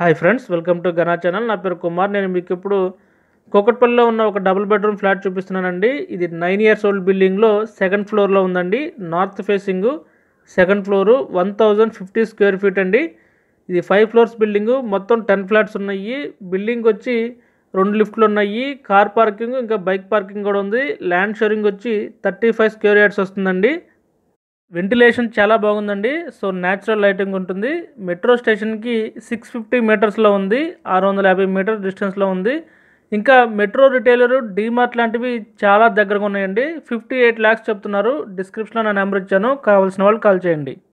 hi friends welcome to Gaana channel నా పేరు కుమార్ నేను మీకు ఇప్పుడు కోకట్పల్లిలో ఉన్న ఒక డబుల్ బెడ్రూమ్ ఫ్లాట్ చూపిస్తున్నానండి ఇది నైన్ ఇయర్స్ ఓల్డ్ బిల్డింగ్లో సెకండ్ ఫ్లోర్లో ఉందండి north facing second floor one thousand fifty square feet అండి ఇది ఫైవ్ ఫ్లోర్స్ బిల్డింగ్ మొత్తం టెన్ ఫ్లాట్స్ ఉన్నాయి బిల్డింగ్ వచ్చి రెండు లిఫ్ట్లు ఉన్నాయి కార్ పార్కింగ్ ఇంకా బైక్ పార్కింగ్ కూడా ఉంది ల్యాండ్ షేరింగ్ వచ్చి థర్టీ ఫైవ్ స్క్వేర్ యార్డ్స్ వస్తుందండి వెంటిలేషన్ చాలా బాగుందండి సో న్యాచురల్ లైటింగ్ ఉంటుంది మెట్రో స్టేషన్కి సిక్స్ ఫిఫ్టీ మీటర్స్లో ఉంది ఆరు వందల యాభై మీటర్ డిస్టెన్స్లో ఉంది ఇంకా మెట్రో రిటైలరు డీమార్ట్ లాంటివి చాలా దగ్గరగా ఉన్నాయండి ఫిఫ్టీ ఎయిట్ ల్యాక్స్ చెప్తున్నారు డిస్క్రిప్షన్లో నా నెంబర్ ఇచ్చాను కావాల్సిన వాళ్ళు కాల్ చేయండి